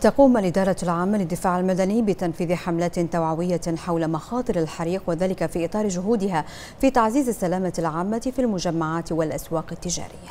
تقوم الإدارة العامة للدفاع المدني بتنفيذ حملات توعوية حول مخاطر الحريق وذلك في إطار جهودها في تعزيز السلامة العامة في المجمعات والأسواق التجارية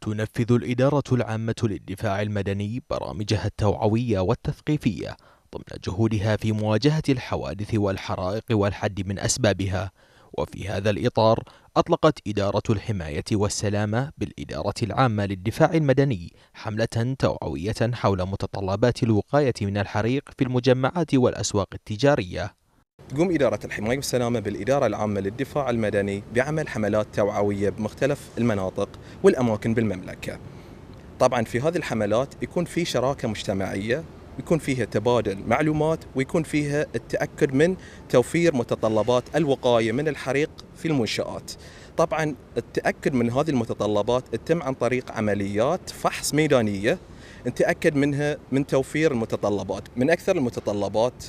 تنفذ الإدارة العامة للدفاع المدني برامجها التوعوية والتثقيفية ضمن جهودها في مواجهة الحوادث والحرائق والحد من أسبابها وفي هذا الإطار أطلقت إدارة الحماية والسلامة بالإدارة العامة للدفاع المدني حملة توعوية حول متطلبات الوقاية من الحريق في المجمعات والأسواق التجارية تقوم إدارة الحماية والسلامة بالإدارة العامة للدفاع المدني بعمل حملات توعوية بمختلف المناطق والأماكن بالمملكة طبعا في هذه الحملات يكون في شراكة مجتمعية يكون فيها تبادل معلومات ويكون فيها التأكد من توفير متطلبات الوقاية من الحريق في المنشآت طبعا التأكد من هذه المتطلبات تتم عن طريق عمليات فحص ميدانية نتأكد منها من توفير المتطلبات من أكثر المتطلبات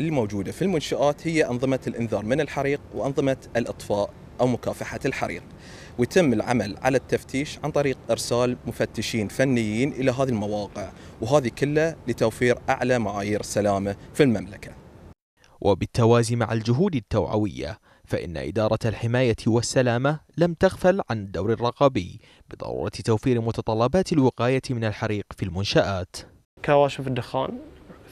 الموجودة في المنشآت هي أنظمة الإنذار من الحريق وأنظمة الإطفاء أو مكافحة الحريق ويتم العمل على التفتيش عن طريق إرسال مفتشين فنيين إلى هذه المواقع وهذه كلها لتوفير أعلى معايير السلامة في المملكة وبالتوازي مع الجهود التوعوية فإن إدارة الحماية والسلامة لم تغفل عن الدور الرقابي بضرورة توفير متطلبات الوقاية من الحريق في المنشآت كواشف الدخان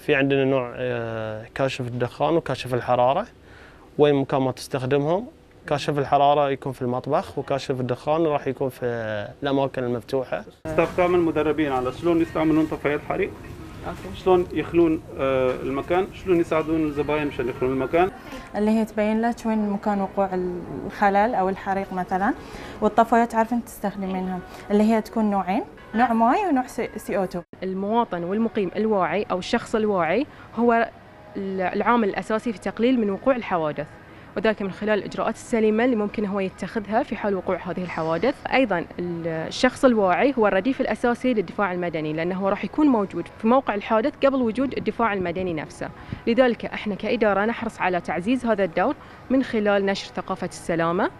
في عندنا نوع آه، كاشف الدخان وكاشف الحرارة وين مكان ما تستخدمهم كاشف الحراره يكون في المطبخ وكاشف الدخان راح يكون في الاماكن المفتوحه استخدام المدربين على شلون يستعملون طفايات حريق شلون يخلون آه، المكان شلون يساعدون الزباين مشان يخلون المكان اللي هي تبين لك وين مكان وقوع الخلل او الحريق مثلا والطفايات تعرفين تستخدمينها اللي هي تكون نوعين نوع ماي ونوع سي او تو المواطن والمقيم الواعي او الشخص الواعي هو العامل الاساسي في تقليل من وقوع الحوادث وذلك من خلال الإجراءات السليمة اللي ممكن هو يتخذها في حال وقوع هذه الحوادث أيضا الشخص الواعي هو الرديف الأساسي للدفاع المدني لأنه هو راح يكون موجود في موقع الحادث قبل وجود الدفاع المدني نفسه لذلك احنا كإدارة نحرص على تعزيز هذا الدور من خلال نشر ثقافة السلامة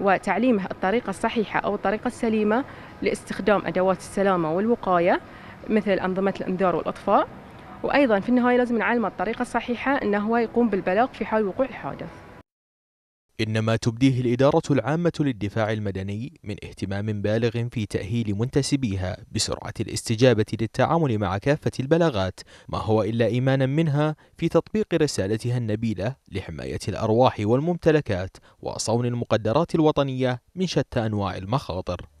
وتعليمه الطريقة الصحيحة أو الطريقة السليمة لاستخدام أدوات السلامة والوقاية مثل أنظمة الإنذار والإطفاء وأيضا في النهاية لازم نعلمه الطريقة الصحيحة أنه هو يقوم بالبلاغ في حال وقوع الحادث إنما تبديه الإدارة العامة للدفاع المدني من اهتمام بالغ في تأهيل منتسبيها بسرعة الاستجابة للتعامل مع كافة البلاغات ما هو إلا إيمانا منها في تطبيق رسالتها النبيلة لحماية الأرواح والممتلكات وصون المقدرات الوطنية من شتى أنواع المخاطر